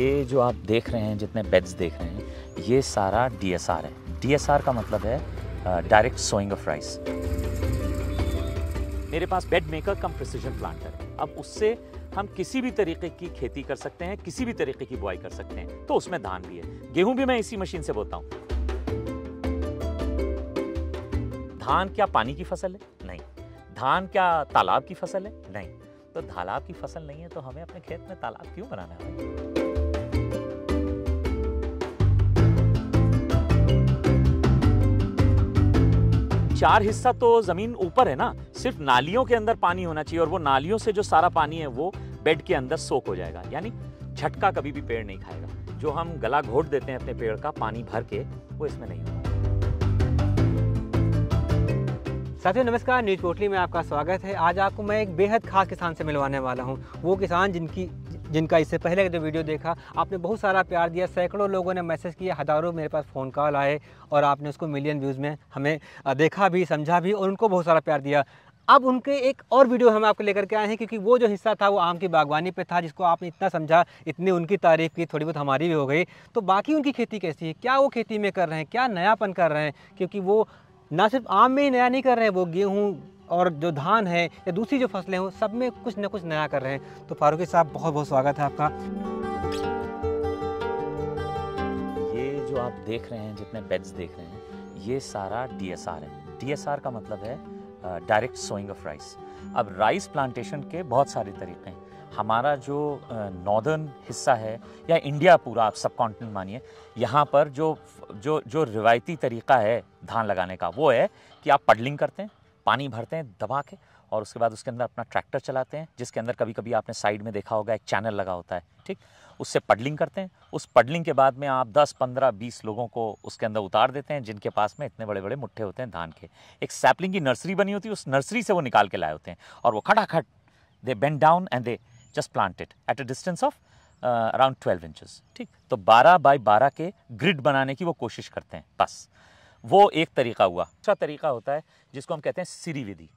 ये जो आप देख रहे हैं जितने बेड्स देख रहे हैं ये सारा डी है डी का मतलब है डायरेक्ट सोइंग ऑफ राइस मेरे पास bed maker cum precision planter है अब उससे हम किसी भी तरीके की खेती कर सकते हैं किसी भी तरीके की बुआई कर सकते हैं तो उसमें धान भी है गेहूं भी मैं इसी मशीन से बोता हूं धान क्या पानी की फसल है नहीं धान क्या तालाब की फसल है नहीं तो तालाब की फसल नहीं है तो हमें अपने खेत में तालाब क्यों बनाना है चार हिस्सा तो ज़मीन ऊपर है ना सिर्फ नालियों के अंदर पानी होना चाहिए और वो नालियों से जो सारा पानी है वो बेड के अंदर सोख हो जाएगा यानी झटका कभी भी पेड़ नहीं खाएगा जो हम गला घोट देते हैं अपने पेड़ का पानी भर के वो इसमें नहीं होगा साथियों नमस्कार न्यूज पोटली में आपका स्वागत है आज आपको मैं एक बेहद खास किसान से मिलवाने वाला हूँ वो किसान जिनकी जिनका इससे पहले जो वीडियो देखा आपने बहुत सारा प्यार दिया सैकड़ों लोगों ने मैसेज किया हज़ारों मेरे पास फ़ोन कॉल आए और आपने उसको मिलियन व्यूज़ में हमें देखा भी समझा भी और उनको बहुत सारा प्यार दिया अब उनके एक और वीडियो हम आपको लेकर के आए हैं क्योंकि वो जो हिस्सा था वो आम की बागवानी पे था जिसको आपने इतना समझा इतनी उनकी तारीफ़ की थोड़ी बहुत हमारी भी हो गई तो बाकी उनकी खेती कैसी है क्या वो खेती में कर रहे हैं क्या नयापन कर रहे हैं क्योंकि वो ना सिर्फ आम में ही नया नहीं कर रहे हैं वो गेहूँ और जो धान है या दूसरी जो फसलें हों सब में कुछ ना कुछ नया कर रहे हैं तो फारूकी साहब बहुत बहुत स्वागत है आपका ये जो आप देख रहे हैं जितने बेड्स देख रहे हैं ये सारा डी है डी का मतलब है डायरेक्ट सोइंग ऑफ राइस अब राइस प्लांटेशन के बहुत सारे तरीके हैं हमारा जो नॉर्दर्न हिस्सा है या इंडिया पूरा आप सब कॉन्टिनेंट मानिए यहाँ पर जो जो जो रिवायती तरीका है धान लगाने का वो है कि आप पडलिंग करते हैं पानी भरते हैं दबा के और उसके बाद उसके अंदर अपना ट्रैक्टर चलाते हैं जिसके अंदर कभी कभी आपने साइड में देखा होगा एक चैनल लगा होता है ठीक उससे पडलिंग करते हैं उस पडलिंग के बाद में आप 10, 15, 20 लोगों को उसके अंदर उतार देते हैं जिनके पास में इतने बड़े बड़े मुट्ठे होते हैं धान के एक सैपलिंग की नर्सरी बनी होती है उस नर्सरी से वो निकाल के लाए होते हैं और वो खटाखट they bend down and they just planted at a distance of around twelve inches ठीक तो बारह बाई बारह के ग्रिड बनाने की वो कोशिश करते हैं बस वो एक तरीका हुआ दूसरा तरीका होता है जिसको हम कहते हैं सीरी विधि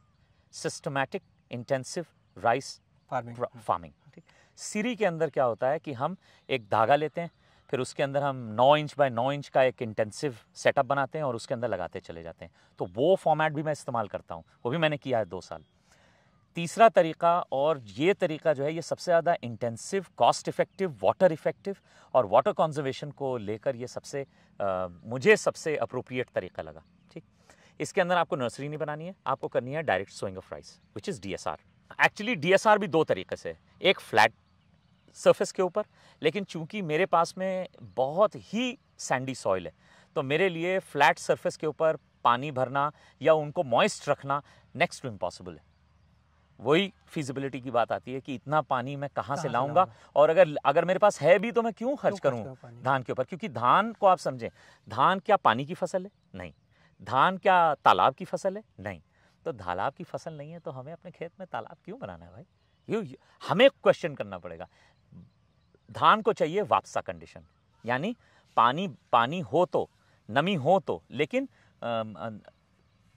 systematic intensive rice farming farming ठीक सीरी के अंदर क्या होता है कि हम एक धागा लेते हैं फिर उसके अंदर हम 9 इंच बाय 9 इंच का एक इंटेंसिव सेटअप बनाते हैं और उसके अंदर लगाते चले जाते हैं तो वो फॉर्मेट भी मैं इस्तेमाल करता हूँ वो भी मैंने किया है दो साल तीसरा तरीका और ये तरीका जो है ये सबसे ज़्यादा intensive cost effective water effective और वाटर कॉन्जर्वेशन को लेकर ये सबसे आ, मुझे सबसे अप्रोप्रिएट तरीका लगा ठीक इसके अंदर आपको नर्सरी नहीं बनानी है आपको करनी है direct sowing of rice which is D actually D भी दो तरीके से एक फ्लैट सरफेस के ऊपर लेकिन चूंकि मेरे पास में बहुत ही सैंडी सॉइल है तो मेरे लिए फ्लैट सरफेस के ऊपर पानी भरना या उनको मॉइस्ट रखना नेक्स्ट टू इम्पॉसिबल है वही फिजिबिलिटी की बात आती है कि इतना पानी मैं कहाँ से लाऊंगा और अगर अगर मेरे पास है भी तो मैं क्यों खर्च करूँ धान के ऊपर क्योंकि धान को आप समझें धान क्या पानी की फसल है नहीं धान क्या तालाब की फसल है नहीं तो तालाब की फसल नहीं है तो हमें अपने खेत में तालाब क्यों बनाना है भाई ये हमें क्वेश्चन करना पड़ेगा धान को चाहिए वापसा कंडीशन यानी पानी पानी हो तो नमी हो तो लेकिन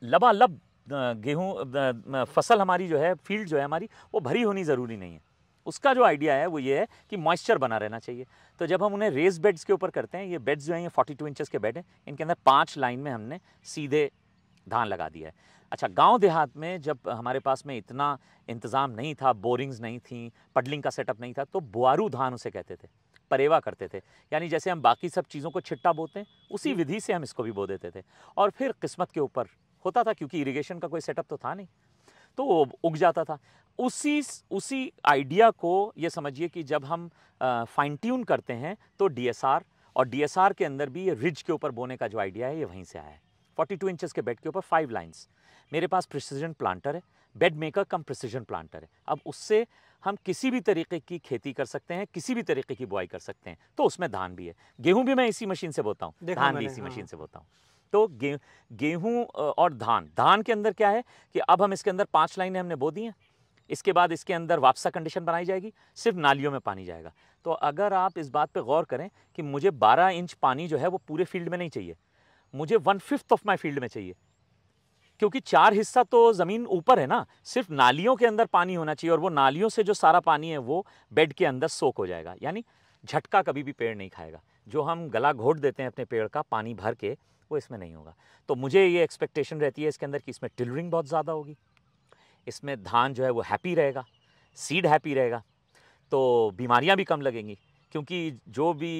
लबालब गेहूँ फसल हमारी जो है फील्ड जो है हमारी वो भरी होनी ज़रूरी नहीं है उसका जो आइडिया है वो ये है कि मॉइस्चर बना रहना चाहिए तो जब हम उन्हें रेस बेड्स के ऊपर करते हैं ये बेड्स जो हैं ये 42 टू इंचज़ के बेड हैं इनके अंदर पाँच लाइन में हमने सीधे धान लगा दिया है अच्छा गांव देहात में जब हमारे पास में इतना इंतज़ाम नहीं था बोरिंग्स नहीं थी पडलिंग का सेटअप नहीं था तो बुआरू धान उसे कहते थे परेवा करते थे यानी जैसे हम बाकी सब चीज़ों को छिट्टा बोते हैं उसी विधि से हम इसको भी बो देते थे और फिर किस्मत के ऊपर होता था क्योंकि इरिगेशन का कोई सेटअप तो था नहीं तो उग जाता था उसी उसी आइडिया को ये समझिए कि जब हम फाइन ट्यून करते हैं तो डीएसआर और डीएसआर के अंदर भी ये रिज के ऊपर बोने का जो आइडिया है ये वहीं से आया है 42 इंचेस के बेड के ऊपर फाइव लाइन्स मेरे पास प्रिसीजन प्लांटर है bed maker cum precision planter है अब उससे हम किसी भी तरीके की खेती कर सकते हैं किसी भी तरीके की बुआई कर सकते हैं तो उसमें धान भी है गेहूं भी मैं इसी मशीन से बोता हूँ धान भी इसी हाँ। मशीन से बोता हूँ तो गे गेहूं और धान धान के अंदर क्या है कि अब हम इसके अंदर पाँच लाइनें हमने बो दी हैं इसके बाद इसके अंदर वापसा कंडीशन बनाई जाएगी सिर्फ नालियों में पानी जाएगा तो अगर आप इस बात पर गौर करें कि मुझे 12 इंच पानी जो है वो पूरे फील्ड में नहीं चाहिए मुझे one fifth of my field में चाहिए क्योंकि चार हिस्सा तो ज़मीन ऊपर है ना सिर्फ नालियों के अंदर पानी होना चाहिए और वो नालियों से जो सारा पानी है वो बेड के अंदर सोख हो जाएगा यानी झटका कभी भी पेड़ नहीं खाएगा जो हम गला घोट देते हैं अपने पेड़ का पानी भर के वो इसमें नहीं होगा तो मुझे ये एक्सपेक्टेशन रहती है इसके अंदर कि इसमें टिलरिंग बहुत ज़्यादा होगी इसमें धान जो है वो हैप्पी रहेगा सीड हैप्पी रहेगा तो बीमारियाँ भी कम लगेंगी क्योंकि जो भी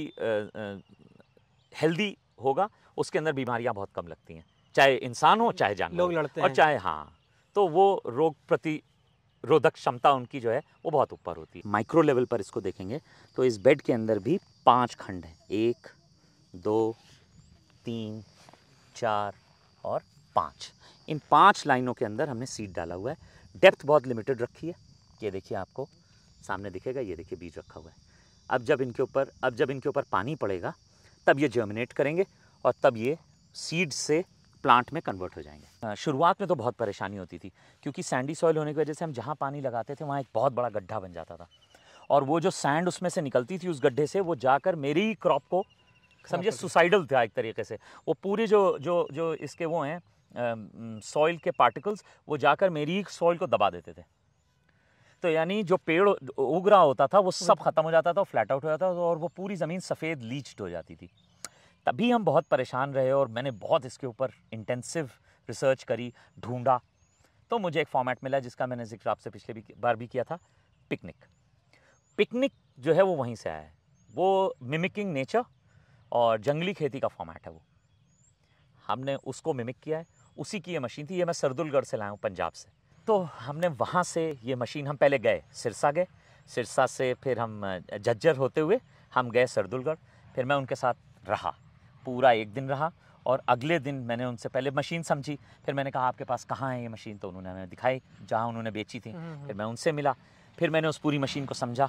हेल्दी होगा उसके अंदर बीमारियाँ बहुत कम लगती हैं चाहे इंसान हो चाहे जानवर लोग लड़ते और हैं। चाहे हाँ तो वो रोग प्रति रोधक क्षमता उनकी जो है वो बहुत ऊपर होती है माइक्रो लेवल पर इसको देखेंगे तो इस बेड के अंदर भी पांच खंड हैं एक दो तीन चार और पाँच इन पाँच लाइनों के अंदर हमने सीड डाला हुआ है डेप्थ बहुत लिमिटेड रखी है ये देखिए आपको सामने दिखेगा ये देखिए बीज रखा हुआ है अब जब इनके ऊपर अब जब इनके ऊपर पानी पड़ेगा तब ये जर्मिनेट करेंगे और तब ये सीड से प्लांट में कन्वर्ट हो जाएंगे शुरुआत में तो बहुत परेशानी होती थी क्योंकि सैंडी सॉइल होने की वजह से हम जहाँ पानी लगाते थे वहाँ एक बहुत बड़ा गड्ढा बन जाता था और वो जो सैंड उसमें से निकलती थी उस गड्ढे से वो जाकर मेरी क्रॉप को समझिए सुसाइडल था एक तरीके से वो पूरी जो जो जो इसके वो हैं सॉइल के पार्टिकल्स वो जाकर मेरी सॉइल को दबा देते थे तो यानी जो पेड़ उग रहा होता था वो हम्म। सब ख़त्म हो जाता था फ्लैट आउट हो जाता था और वो पूरी ज़मीन सफ़ेद लीच्ड हो जाती थी तभी हम बहुत परेशान रहे और मैंने बहुत इसके ऊपर इंटेंसिव रिसर्च करी ढूंढा तो मुझे एक फॉर्मेट मिला जिसका मैंने जिक्र आपसे पिछले भी बार भी किया था पिकनिक पिकनिक जो है वो वहीं से आया है वो मिमिकिंग नेचर और जंगली खेती का फॉर्मेट है वो हमने उसको मिमिक किया है उसी की ये मशीन थी ये मैं सरदुलगढ़ से लाया हूँ पंजाब से तो हमने वहाँ से ये मशीन हम पहले गए सिरसा गए सिरसा से फिर हम जज्जर होते हुए हम गए सरदुलगढ़ फिर मैं उनके साथ रहा पूरा एक दिन रहा और अगले दिन मैंने उनसे पहले मशीन समझी फिर मैंने कहा आपके पास कहाँ है ये मशीन तो उन्होंने हमें दिखाई जहाँ उन्होंने बेची थी हम्म, हम्म। फिर मैं उनसे मिला फिर मैंने उस पूरी मशीन को समझा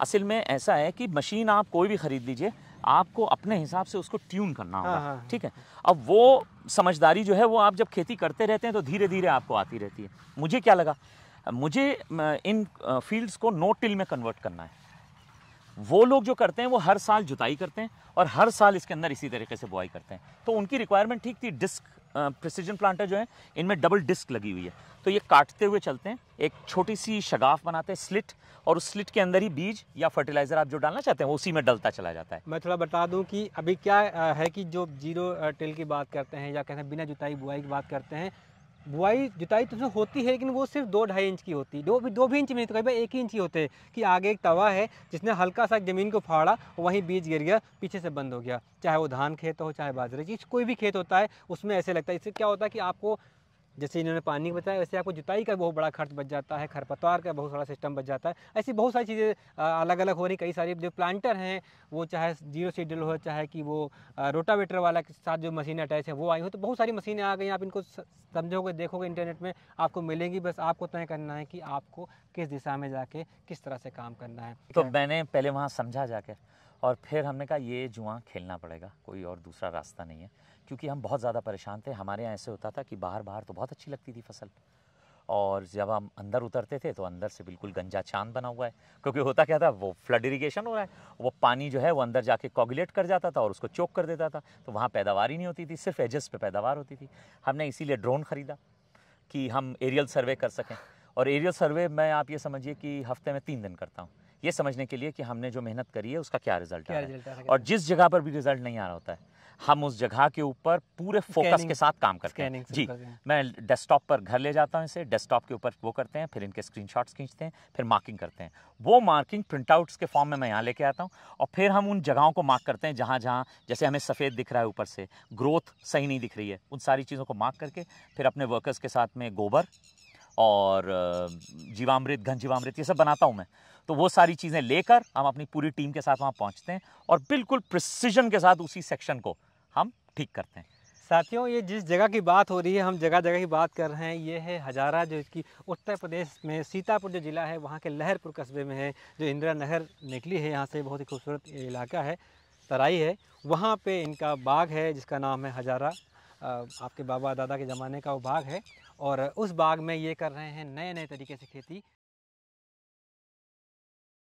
असल में ऐसा है कि मशीन आप कोई भी ख़रीद लीजिए आपको अपने हिसाब से उसको ट्यून करना होगा हाँ, हाँ, हाँ। ठीक है अब वो समझदारी जो है वो आप जब खेती करते रहते हैं तो धीरे धीरे आपको आती रहती है मुझे क्या लगा मुझे इन फील्ड्स को नो टिल में कन्वर्ट करना है वो लोग जो करते हैं वो हर साल जुताई करते हैं और हर साल इसके अंदर इसी तरीके से बुआई करते हैं तो उनकी रिक्वायरमेंट ठीक थी डिस्क प्रिसीजन प्लांटर जो है इनमें डबल डिस्क लगी हुई है तो ये काटते हुए चलते हैं एक छोटी सी शगाफ बनाते हैं स्लिट और उस स्लिट के अंदर ही बीज या फर्टिलाइज़र आप जो डालना चाहते हैं वो उसी में डलता चला जाता है मैं थोड़ा बता दूं कि अभी क्या है कि जो जीरो टेल की बात करते हैं या कहते हैं बिना जुताई बुआई की बात करते हैं बुआई जुताई तो उसमें होती है लेकिन वो सिर्फ दो ढाई इंच की होती है दो भी दो भी इंच में तो कई बार एक ही इंच ही होते हैं कि आगे एक तवा है जिसने हल्का सा ज़मीन को फाड़ा वहीं बीज गिर गया पीछे से बंद हो गया चाहे वो धान खेत हो चाहे बाजरे की कोई भी खेत होता है उसमें ऐसे लगता है इससे क्या होता है कि आपको जैसे इन्होंने पानी बताया वैसे आपको जुताई का बहुत बड़ा खर्च बच जाता है खरपतवार का बहुत सारा सिस्टम बच जाता है ऐसी बहुत सारी चीज़ें अलग अलग हो रही कई सारी जो प्लांटर हैं वो चाहे जीरो सीडल हो चाहे कि वो रोटावेटर वाला के साथ जो मशीनें अटैच हैं वो आई हो तो बहुत सारी मशीनें आ गई आप इनको समझोगे देखोगे इंटरनेट में आपको मिलेंगी बस आपको तय करना है कि आपको किस दिशा में जाके किस तरह से काम करना है तो मैंने पहले वहाँ समझा जाकर और फिर हमने कहा ये जुआ खेलना पड़ेगा कोई और दूसरा रास्ता नहीं है क्योंकि हम बहुत ज़्यादा परेशान थे हमारे यहाँ ऐसे होता था कि बाहर बाहर तो बहुत अच्छी लगती थी फसल और जब हम अंदर उतरते थे तो अंदर से बिल्कुल गंजा चांद बना हुआ है क्योंकि होता क्या था वो फ्लड इरीगेशन हो रहा है वो पानी जो है वो अंदर जाके कोगुलेट कर जाता था और उसको चोक कर देता था तो वहाँ पैदावार ही नहीं होती थी सिर्फ एजस्ट पे पैदावार होती थी हमने इसीलिए ड्रोन ख़रीदा कि हम एरियल सर्वे कर सकें और एरियल सर्वे मैं आप ये समझिए कि हफ्ते में तीन दिन करता हूँ ये समझने के लिए कि हमने जो मेहनत करी है उसका क्या रिजल्ट आ रहा है और जिस जगह पर भी रिजल्ट नहीं आ रहा होता है हम उस जगह के ऊपर पूरे फोकस के साथ काम करते हैं जी मैं डेस्कटॉप पर घर ले जाता हूँ इसे डेस्कटॉप के ऊपर वो करते हैं फिर इनके स्क्रीनशॉट्स खींचते हैं फिर मार्किंग करते हैं वो मार्किंग प्रिंटआउट्स के फॉर्म में मैं यहाँ लेके आता हूँ और फिर हम उन जगहों को मार्क करते हैं जहाँ जहाँ जैसे हमें सफ़ेद दिख रहा है ऊपर से ग्रोथ सही नहीं दिख रही है उन सारी चीज़ों को मार्क करके फिर अपने वर्कर्स के साथ में गोबर और जीवामृत घन जीवामृत ये सब बनाता हूँ मैं तो वो सारी चीज़ें लेकर हम अपनी पूरी टीम के साथ वहाँ पहुँचते हैं और बिल्कुल प्रिसिजन के साथ उसी सेक्शन को हम ठीक करते हैं साथियों ये जिस जगह की बात हो रही है हम जगह जगह की बात कर रहे हैं ये है हजारा जो कि उत्तर प्रदेश में सीतापुर जो ज़िला है वहाँ के लहरपुर कस्बे में है जो इंदिरा नहर निकली है यहाँ से बहुत ही खूबसूरत इलाका है तराई है वहाँ पे इनका बाग है जिसका नाम है हजारा आपके बाबा दादा के ज़माने का वो बाग है और उस बाग में ये कर रहे हैं नए नए तरीके से खेती